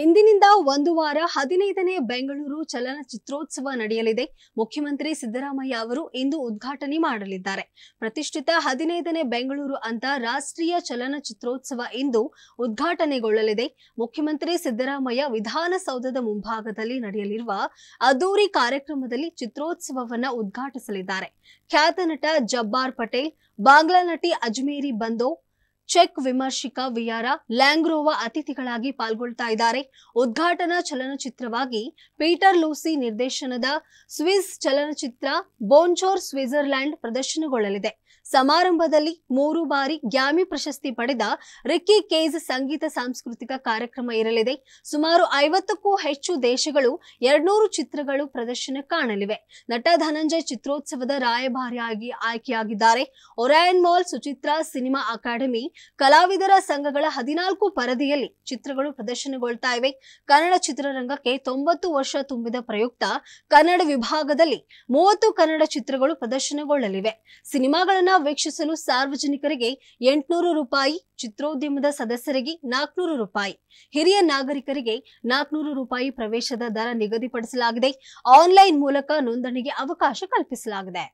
ಇಂದಿನಿಂದ ಒಂದು ವಾರ ಹದಿನೈದನೇ ಬೆಂಗಳೂರು ಚಲನಚಿತ್ರೋತ್ಸವ ನಡೆಯಲಿದೆ ಮುಖ್ಯಮಂತ್ರಿ ಸಿದ್ದರಾಮಯ್ಯ ಅವರು ಇಂದು ಉದ್ಘಾಟನೆ ಮಾಡಲಿದ್ದಾರೆ ಪ್ರತಿಷ್ಠಿತ ಹದಿನೈದನೇ ಬೆಂಗಳೂರು ಅಂತ ರಾಷ್ಟ್ರೀಯ ಚಲನಚಿತ್ರೋತ್ಸವ ಇಂದು ಉದ್ಘಾಟನೆಗೊಳ್ಳಲಿದೆ ಮುಖ್ಯಮಂತ್ರಿ ಸಿದ್ದರಾಮಯ್ಯ ವಿಧಾನಸೌಧದ ಮುಂಭಾಗದಲ್ಲಿ ನಡೆಯಲಿರುವ ಅದ್ದೂರಿ ಕಾರ್ಯಕ್ರಮದಲ್ಲಿ ಚಿತ್ರೋತ್ಸವವನ್ನು ಉದ್ಘಾಟಿಸಲಿದ್ದಾರೆ ಖ್ಯಾತ ನಟ ಜಬ್ಬಾರ್ ಪಟೇಲ್ ಬಾಂಗ್ಲಾ ನಟಿ ಅಜ್ಮೇರಿ ಬಂದೋ ಚೆಕ್ ವಿಮರ್ಶಿಕ ವಿಯಾರ ಲ್ಯಾಂಗ್ರೋವಾ ಅತಿಥಿಗಳಾಗಿ ಪಾಲ್ಗೊಳ್ತಾ ಇದ್ದಾರೆ ಉದ್ಘಾಟನಾ ಚಲನಚಿತ್ರವಾಗಿ ಪೀಟರ್ ಲೂಸಿ ನಿರ್ದೇಶನದ ಸ್ವಿಸ್ ಚಲನಚಿತ್ರ ಬೋನ್ಚೋರ್ ಸ್ವಿಟ್ಜರ್ಲ್ಯಾಂಡ್ ಪ್ರದರ್ಶನಗೊಳ್ಳಲಿದೆ ಸಮಾರಂಭದಲ್ಲಿ ಮೂರು ಬಾರಿ ಗ್ಯಾಮಿ ಪ್ರಶಸ್ತಿ ಪಡೆದ ರಿಕ್ಕಿ ಕೇಜ್ ಸಂಗೀತ ಸಾಂಸ್ಕೃತಿಕ ಕಾರ್ಯಕ್ರಮ ಇರಲಿದೆ ಸುಮಾರು ಐವತ್ತಕ್ಕೂ ಹೆಚ್ಚು ದೇಶಗಳು ಎರಡ್ನೂರು ಚಿತ್ರಗಳು ಪ್ರದರ್ಶನ ಕಾಣಲಿವೆ ನಟ ಧನಂಜಯ್ ಚಿತ್ರೋತ್ಸವದ ರಾಯಭಾರಿಯಾಗಿ ಆಯ್ಕೆಯಾಗಿದ್ದಾರೆ Orion mall Suchitra cinema academy ಕಲಾವಿದರ ಸಂಘಗಳ ಹದಿನಾಲ್ಕು ಪರದಿಯಲ್ಲಿ ಚಿತ್ರಗಳು ಪ್ರದರ್ಶನಗೊಳ್ತಾ ಇವೆ ಕನ್ನಡ ಚಿತ್ರರಂಗಕ್ಕೆ ತೊಂಬತ್ತು ವರ್ಷ ತುಂಬಿದ ಪ್ರಯುಕ್ತ ಕನ್ನಡ ವಿಭಾಗದಲ್ಲಿ ಮೂವತ್ತು ಕನ್ನಡ ಚಿತ್ರಗಳು ಪ್ರದರ್ಶನಗೊಳ್ಳಲಿವೆ ಸಿನಿಮಾಗಳನ್ನ ವೀಕ್ಷಿಸಲು ಸಾರ್ವಜನಿಕರಿಗೆ ಎಂಟುನೂರು ರೂಪಾಯಿ ಚಿತ್ರೋದ್ಯಮದ ಸದಸ್ಯರಿಗೆ ನಾಲ್ಕುನೂರು ರೂಪಾಯಿ ಹಿರಿಯ ನಾಗರಿಕರಿಗೆ ನಾಲ್ಕುನೂರು ರೂಪಾಯಿ ಪ್ರವೇಶದ ದರ ನಿಗದಿಪಡಿಸಲಾಗಿದೆ ಆನ್ಲೈನ್ ಮೂಲಕ ನೋಂದಣಿಗೆ ಅವಕಾಶ ಕಲ್ಪಿಸಲಾಗಿದೆ